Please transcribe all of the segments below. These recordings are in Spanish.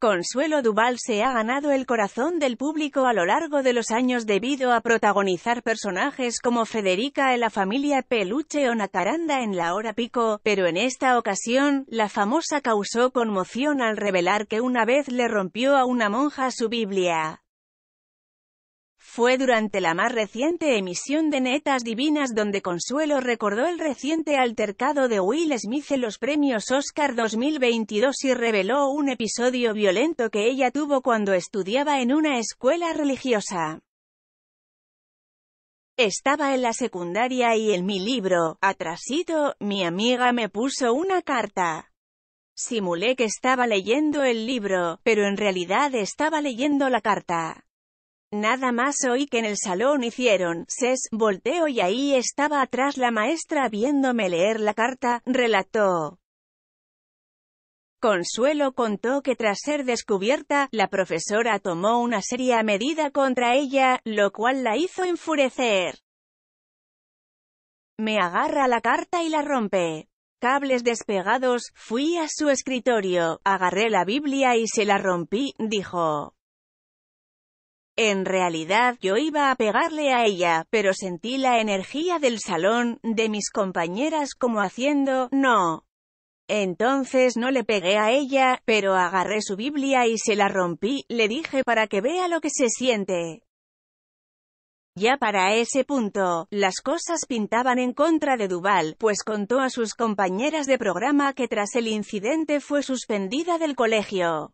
Consuelo Duval se ha ganado el corazón del público a lo largo de los años debido a protagonizar personajes como Federica en la familia Peluche o Nacaranda en La Hora Pico, pero en esta ocasión, la famosa causó conmoción al revelar que una vez le rompió a una monja su Biblia. Fue durante la más reciente emisión de Netas Divinas donde Consuelo recordó el reciente altercado de Will Smith en los premios Oscar 2022 y reveló un episodio violento que ella tuvo cuando estudiaba en una escuela religiosa. Estaba en la secundaria y en mi libro, Atrasito, mi amiga me puso una carta. Simulé que estaba leyendo el libro, pero en realidad estaba leyendo la carta. Nada más oí que en el salón hicieron, ses, volteo y ahí estaba atrás la maestra viéndome leer la carta, relató. Consuelo contó que tras ser descubierta, la profesora tomó una seria medida contra ella, lo cual la hizo enfurecer. Me agarra la carta y la rompe. Cables despegados, fui a su escritorio, agarré la Biblia y se la rompí, dijo. En realidad yo iba a pegarle a ella, pero sentí la energía del salón, de mis compañeras como haciendo, no. Entonces no le pegué a ella, pero agarré su Biblia y se la rompí, le dije para que vea lo que se siente. Ya para ese punto, las cosas pintaban en contra de Duval, pues contó a sus compañeras de programa que tras el incidente fue suspendida del colegio.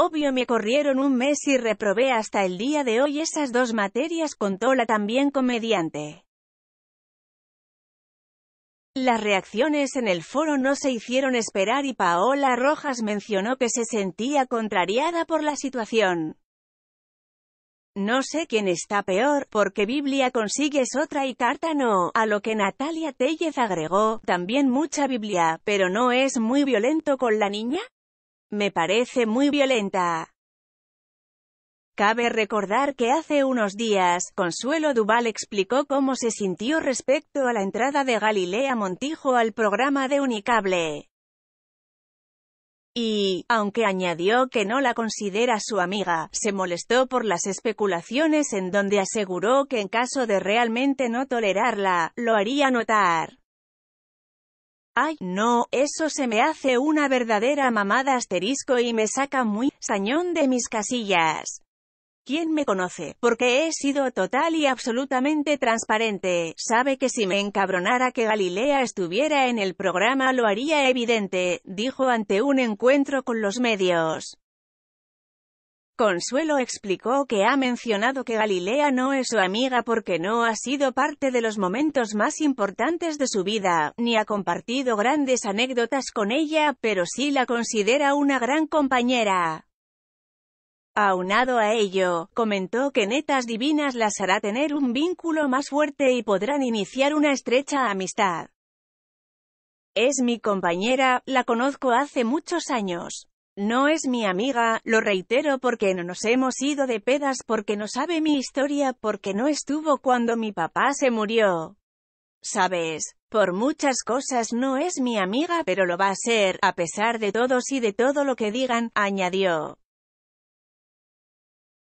Obvio me corrieron un mes y reprobé hasta el día de hoy esas dos materias contó la también comediante. Las reacciones en el foro no se hicieron esperar y Paola Rojas mencionó que se sentía contrariada por la situación. No sé quién está peor, porque Biblia consigues otra y carta no, a lo que Natalia Tellez agregó, también mucha Biblia, pero no es muy violento con la niña. Me parece muy violenta. Cabe recordar que hace unos días, Consuelo Duval explicó cómo se sintió respecto a la entrada de Galilea Montijo al programa de Unicable. Y, aunque añadió que no la considera su amiga, se molestó por las especulaciones en donde aseguró que en caso de realmente no tolerarla, lo haría notar. Ay, no, eso se me hace una verdadera mamada asterisco y me saca muy sañón de mis casillas. ¿Quién me conoce, porque he sido total y absolutamente transparente, sabe que si me encabronara que Galilea estuviera en el programa lo haría evidente, dijo ante un encuentro con los medios. Consuelo explicó que ha mencionado que Galilea no es su amiga porque no ha sido parte de los momentos más importantes de su vida, ni ha compartido grandes anécdotas con ella, pero sí la considera una gran compañera. Aunado a ello, comentó que Netas Divinas las hará tener un vínculo más fuerte y podrán iniciar una estrecha amistad. Es mi compañera, la conozco hace muchos años. No es mi amiga, lo reitero porque no nos hemos ido de pedas, porque no sabe mi historia, porque no estuvo cuando mi papá se murió. Sabes, por muchas cosas no es mi amiga, pero lo va a ser, a pesar de todos y de todo lo que digan, añadió.